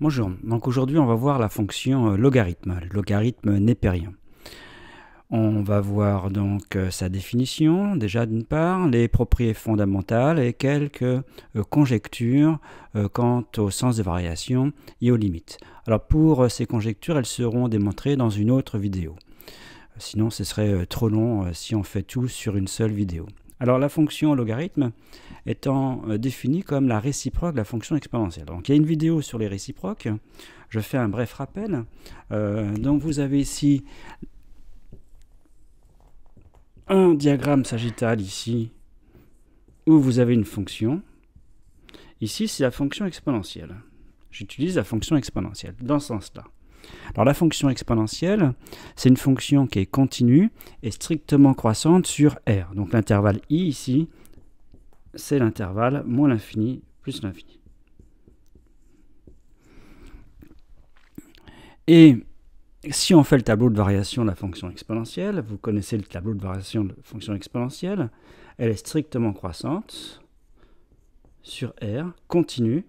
Bonjour, donc aujourd'hui on va voir la fonction euh, logarithme, logarithme népérien. On va voir donc euh, sa définition, déjà d'une part, les propriétés fondamentales et quelques euh, conjectures quant au sens des variations et aux limites. Alors pour ces conjectures, elles seront démontrées dans une autre vidéo. Sinon ce serait trop long si on fait tout sur une seule vidéo. Alors la fonction logarithme étant euh, définie comme la réciproque de la fonction exponentielle. Donc il y a une vidéo sur les réciproques, je fais un bref rappel. Euh, donc vous avez ici un diagramme sagittal ici, où vous avez une fonction. Ici c'est la fonction exponentielle. J'utilise la fonction exponentielle dans ce sens-là. Alors la fonction exponentielle, c'est une fonction qui est continue et strictement croissante sur R. Donc l'intervalle i ici, c'est l'intervalle moins l'infini plus l'infini. Et si on fait le tableau de variation de la fonction exponentielle, vous connaissez le tableau de variation de la fonction exponentielle, elle est strictement croissante sur R, continue.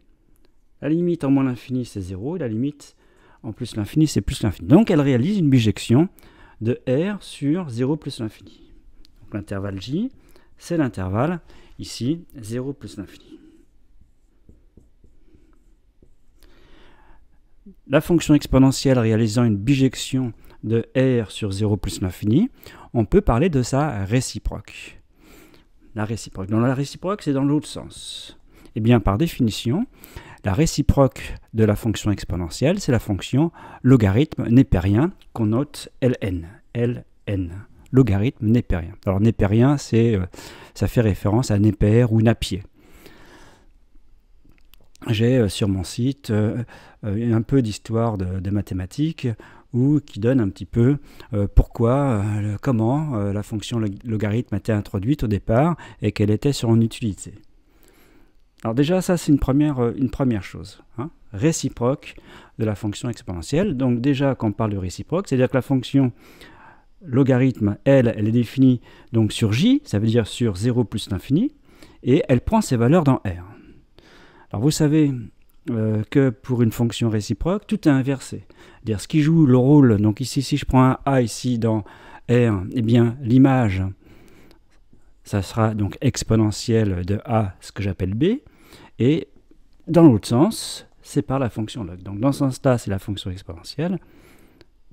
La limite en moins l'infini, c'est 0, et la limite en plus l'infini, c'est plus l'infini. Donc elle réalise une bijection de R sur 0 plus l'infini. Donc l'intervalle J, c'est l'intervalle ici 0 plus l'infini. La fonction exponentielle réalisant une bijection de R sur 0 plus l'infini, on peut parler de sa réciproque. La réciproque. Dans la réciproque, c'est dans l'autre sens. Eh bien, par définition, la réciproque de la fonction exponentielle, c'est la fonction logarithme népérien qu'on note ln. ln. Logarithme népérien. Alors népérien, c'est, euh, ça fait référence à népère ou Napier. J'ai euh, sur mon site euh, un peu d'histoire de, mathématiques ou qui donne un petit peu pourquoi, comment la fonction logarithme a été introduite au départ et quelle était son utilité. Alors déjà, ça c'est une première, euh, une première chose. Hein. réciproque de la fonction exponentielle. Donc déjà, quand on parle de réciproque, c'est-à-dire que la fonction logarithme, elle, elle est définie donc sur j, ça veut dire sur 0 plus l'infini, et elle prend ses valeurs dans R. Alors vous savez euh, que pour une fonction réciproque, tout est inversé. cest à dire ce qui joue le rôle, donc ici si je prends un A ici dans R, eh bien l'image, ça sera donc exponentielle de A, ce que j'appelle B, et dans l'autre sens, c'est par la fonction log. Donc dans ce sens-là, c'est la fonction exponentielle.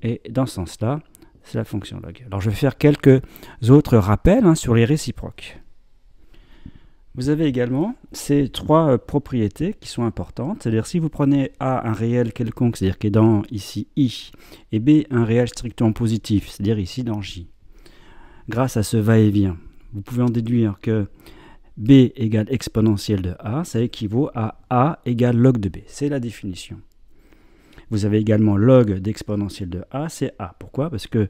Et dans ce sens-là, c'est la fonction log. Alors je vais faire quelques autres rappels hein, sur les réciproques. Vous avez également ces trois euh, propriétés qui sont importantes. C'est-à-dire si vous prenez A un réel quelconque, c'est-à-dire qui est dans ici I, et B un réel strictement positif, c'est-à-dire ici dans J. Grâce à ce va-et-vient, vous pouvez en déduire que b égale exponentielle de a, ça équivaut à a égale log de b. C'est la définition. Vous avez également log d'exponentielle de a, c'est a. Pourquoi Parce que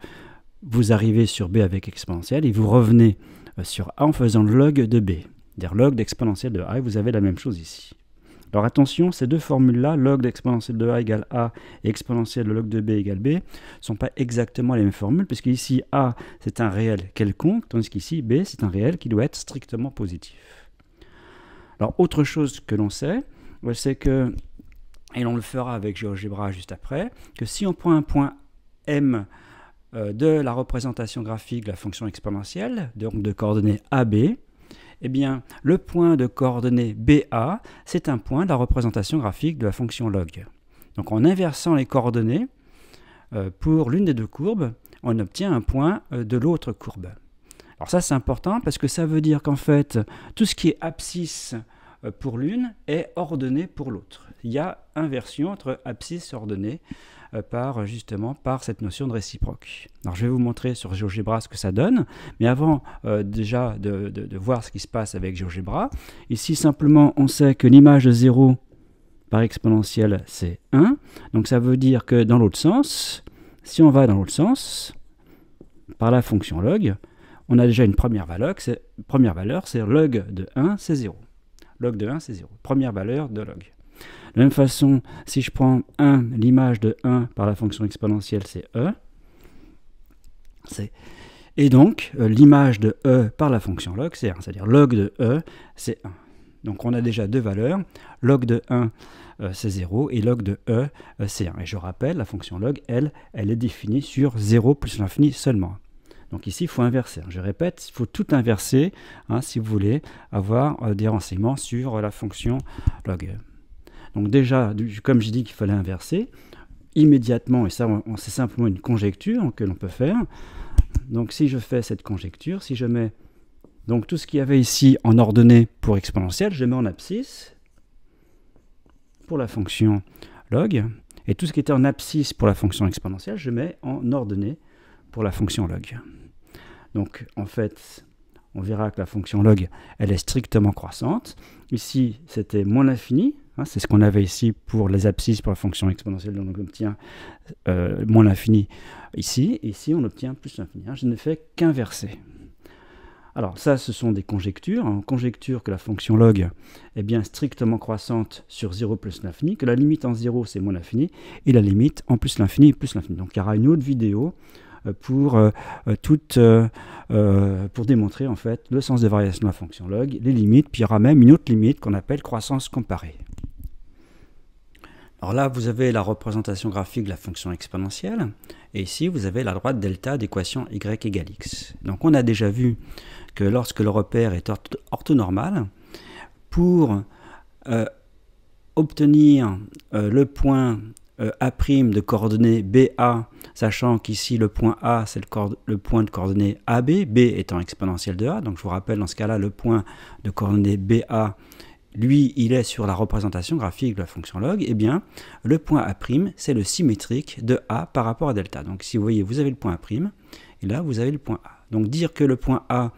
vous arrivez sur b avec exponentielle et vous revenez euh, sur a en faisant log de b. C'est-à-dire log d'exponentielle de a, et vous avez la même chose ici. Alors attention, ces deux formules-là, log d'exponentielle de a égale a et exponentielle de log de b égale b, ne sont pas exactement les mêmes formules, puisque ici a c'est un réel quelconque, tandis qu'ici b c'est un réel qui doit être strictement positif. Alors autre chose que l'on sait, c'est que, et on le fera avec GeoGebra juste après, que si on prend un point m euh, de la représentation graphique de la fonction exponentielle, donc de coordonnées AB, eh bien, le point de coordonnées BA, c'est un point de la représentation graphique de la fonction log. Donc en inversant les coordonnées, euh, pour l'une des deux courbes, on obtient un point euh, de l'autre courbe. Alors ça c'est important parce que ça veut dire qu'en fait, tout ce qui est abscisse euh, pour l'une est ordonné pour l'autre. Il y a inversion entre abscisse ordonnée euh, par justement par cette notion de réciproque. Alors je vais vous montrer sur GeoGebra ce que ça donne, mais avant euh, déjà de, de, voir ce qui se passe avec GeoGebra, ici simplement on sait que l'image de 0 par exponentielle c'est 1, donc ça veut dire que dans l'autre sens, si on va dans l'autre sens, par la fonction log, on a déjà une première valeur, c'est log de 1 c'est 0. Log de 1 c'est 0, première valeur de log. De même façon, si je prends 1, l'image de 1 par la fonction exponentielle, c'est E. Et donc, euh, l'image de E par la fonction log, c'est 1. C'est-à-dire log de E, c'est 1. Donc on a déjà deux valeurs, log de 1 euh, c'est 0 et log de e euh, c'est 1. Et je rappelle, la fonction log, elle, elle est définie sur 0 plus l'infini seulement. Donc ici, il faut inverser. Hein. Je répète, il faut tout inverser hein, si vous voulez avoir des renseignements sur la fonction log. Donc déjà, comme j'ai dit qu'il fallait inverser, immédiatement, et ça c'est simplement une conjecture que l'on peut faire, donc si je fais cette conjecture, si je mets donc tout ce qu'il y avait ici en ordonnée pour exponentielle, je mets en abscisse pour la fonction log, et tout ce qui était en abscisse pour la fonction exponentielle, je mets en ordonnée pour la fonction log. Donc en fait, on verra que la fonction log, elle est strictement croissante. Ici, c'était moins l'infini, Hein, c'est ce qu'on avait ici pour les abscisses, pour la fonction exponentielle, donc on obtient euh, moins l'infini ici, et ici on obtient plus l'infini. Hein, je ne fais qu'inverser. Alors ça, ce sont des conjectures. On conjecture que la fonction log est bien strictement croissante sur 0 plus l'infini, que la limite en 0 c'est moins l'infini, et la limite en plus l'infini plus l'infini. Donc il y aura une autre vidéo euh, pour, euh, pour démontrer en fait le sens des variations de la fonction log, les limites, puis il y aura même une autre limite qu'on appelle croissance comparée. Alors là, vous avez la représentation graphique de la fonction exponentielle, et ici, vous avez la droite delta d'équation y égale x. Donc on a déjà vu que lorsque le repère est orthonormal, pour euh, obtenir euh, le point euh, A' de coordonnées BA, sachant qu'ici le point A c'est le, le, point de coordonnées AB, B étant exponentielle de A, donc je vous rappelle dans ce cas-là le point de coordonnées BA lui, il est sur la représentation graphique de la fonction log, eh bien, le point A', c'est le symétrique de A par rapport à delta. Donc, si vous voyez, vous avez le point A', et là, vous avez le point A. Donc, dire que le point A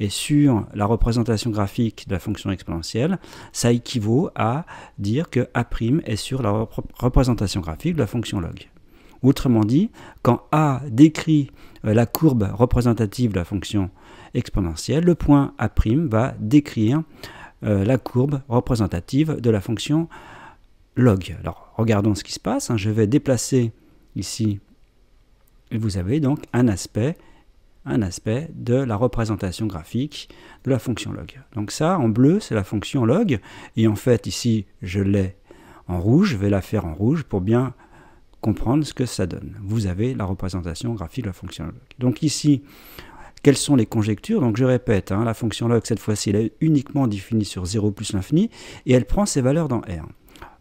est sur la représentation graphique de la fonction exponentielle, ça équivaut à dire que A' est sur la représentation graphique de la fonction log. Autrement dit, quand A décrit euh, la courbe représentative de la fonction exponentielle, le point A' va décrire euh, la courbe représentative de la fonction log. Alors regardons ce qui se passe. Hein. Je vais déplacer ici et vous avez donc un aspect, un aspect de la représentation graphique de la fonction log. Donc ça, en bleu, c'est la fonction log. Et en fait, ici, je l'ai en rouge. Je vais la faire en rouge pour bien comprendre ce que ça donne. Vous avez la représentation graphique de la fonction log. Donc ici, quelles sont les conjectures Donc je répète, hein, la fonction log, cette fois-ci, elle est uniquement définie sur 0 plus l'infini, et elle prend ses valeurs dans R.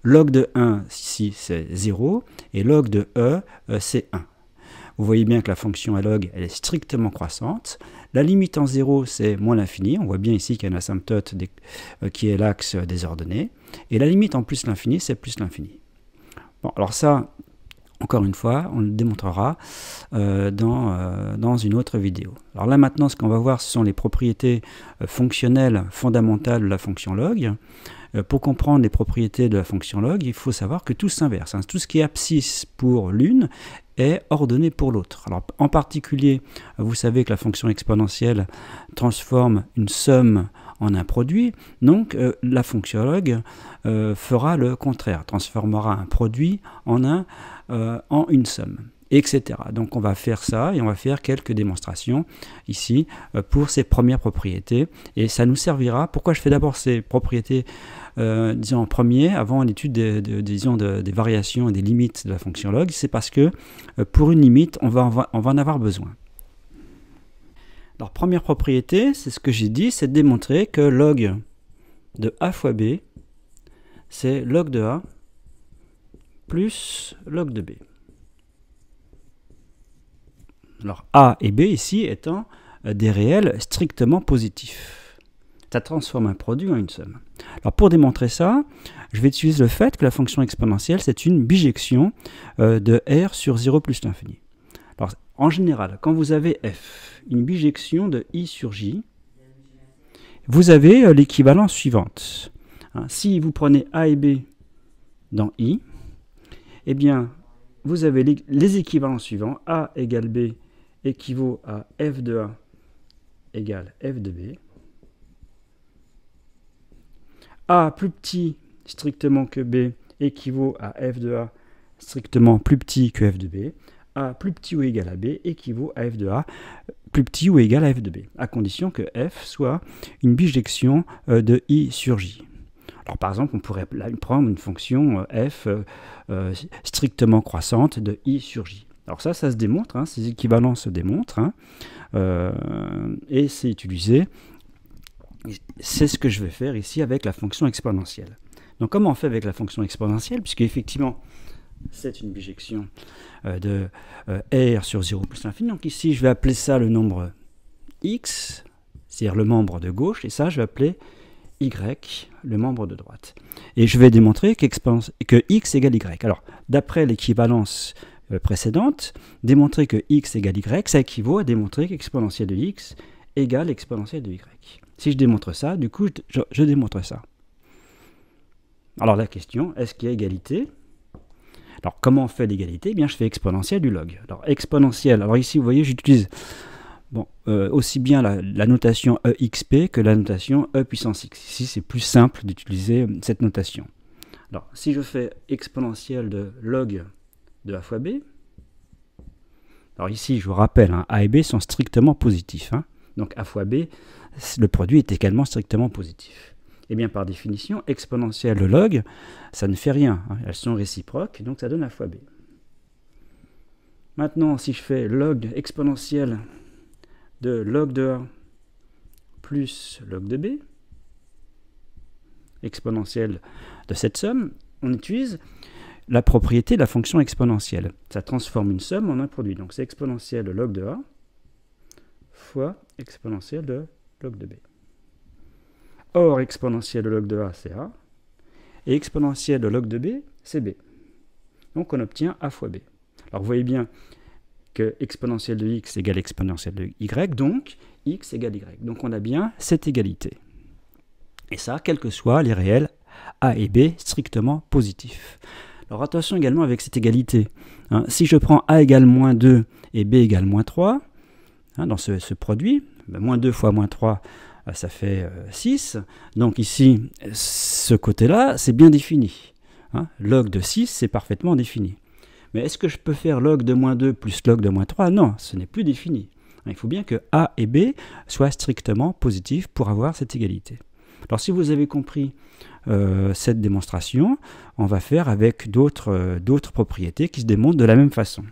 Log de 1, ici, c'est 0, et log de E, euh, c'est 1. Vous voyez bien que la fonction log, elle est strictement croissante. La limite en 0, c'est moins l'infini. On voit bien ici qu'il y a une asymptote euh, qui est l'axe des ordonnées. Et la limite en plus l'infini, c'est plus l'infini. Bon, alors ça, encore une fois, on le démontrera euh, dans, euh, dans, une autre vidéo. Alors là maintenant, ce qu'on va voir, ce sont les propriétés euh, fonctionnelles fondamentales de la fonction log. pour comprendre les propriétés de la fonction log, il faut savoir que tout s'inverse. Hein. Tout ce qui est abscisse pour l'une est ordonné pour l'autre. Alors en particulier, vous savez que la fonction exponentielle transforme une somme en un produit. Donc euh, la fonction log euh, fera le contraire, transformera un produit en, un, euh, en une somme etc. Donc on va faire ça et on va faire quelques démonstrations ici pour ces premières propriétés et ça nous servira. Pourquoi je fais d'abord ces propriétés disons en premier avant l'étude des, des variations et des limites de la fonction log C'est parce que pour une limite on va en avoir besoin première propriété, c'est ce que j'ai dit, c'est de démontrer que log de a fois b, c'est log de a plus log de b. Alors a et b ici étant euh, des réels strictement positifs. Ça transforme un produit en une somme. Alors pour démontrer ça, je vais utiliser le fait que la fonction exponentielle, c'est une bijection euh, de r sur 0 plus l'infini. En général, quand vous avez f, une bijection de i sur j, vous avez euh, l'équivalence suivante. Hein, si vous prenez a et b dans i, eh bien, vous avez les, les équivalents suivants. a égale b équivaut à f de a égale f de b. a plus petit strictement que b équivaut à f de a strictement plus petit que f de b. A plus petit ou égal à B équivaut à f de A plus petit ou égal à f de B, à condition que f soit une bijection euh, de i sur j. Alors par exemple, on pourrait prendre une fonction euh, f euh, strictement croissante de i sur j. Alors ça, ça se démontre, hein, ces équivalences se démontrent, hein, et c'est utilisé, c'est ce que je vais faire ici avec la fonction exponentielle. Donc comment on fait avec la fonction exponentielle Puisque effectivement, c'est une bijection euh, de euh, R sur 0 plus l'infini. Donc ici, je vais appeler ça le nombre X, c'est-à-dire le membre de gauche, et ça, je vais appeler Y, le membre de droite. Et je vais démontrer que X égale Y. Alors, d'après l'équivalence euh, précédente, démontrer que X égale Y, ça équivaut à démontrer qu'exponentielle de X égale exponentielle de Y. Si je démontre ça, du coup, je démontre ça. Alors la question, est-ce qu'il y a égalité alors comment on fait l'égalité eh bien, je fais exponentielle du log. Alors exponentielle, alors ici vous voyez j'utilise euh, aussi bien la, notation exp que la notation e puissance x. Ici c'est plus simple d'utiliser euh, cette notation. Alors si je fais exponentielle de log de a fois b, alors ici je vous rappelle, hein, a et b sont strictement positifs. Hein. donc a fois b, le produit est également strictement positif. Eh bien, par définition, exponentielle de log, ça ne fait rien. Hein. Elles sont réciproques, donc ça donne a fois b. Maintenant, si je fais log exponentielle de log de A plus log de B, exponentielle de cette somme, on utilise la propriété de la fonction exponentielle. Ça transforme une somme en un produit. Donc c'est exponentielle de log de A fois exponentielle de log de B. Or, exponentielle de log de A, c'est A. Et exponentielle de log de B, c'est B. Donc on obtient A fois B. Alors vous voyez bien que exponentielle de X égale exponentielle de Y, donc X égale Y. Donc on a bien cette égalité. Et ça, quels que soient les réels A et B strictement positifs. Alors attention également avec cette égalité. Hein. si je prends A égale moins 2 et B égale moins 3, hein, dans ce, produit, ben, moins 2 fois moins 3, euh, ça fait 6. Euh, Donc ici, ce côté-là, c'est bien défini. Hein. log de 6, c'est parfaitement défini. Mais est-ce que je peux faire log de moins 2 plus log de moins 3 Non, ce n'est plus défini. Il faut bien que A et B soient strictement positifs pour avoir cette égalité. Alors si vous avez compris euh, cette démonstration, on va faire avec d'autres propriétés qui se démontrent de la même façon.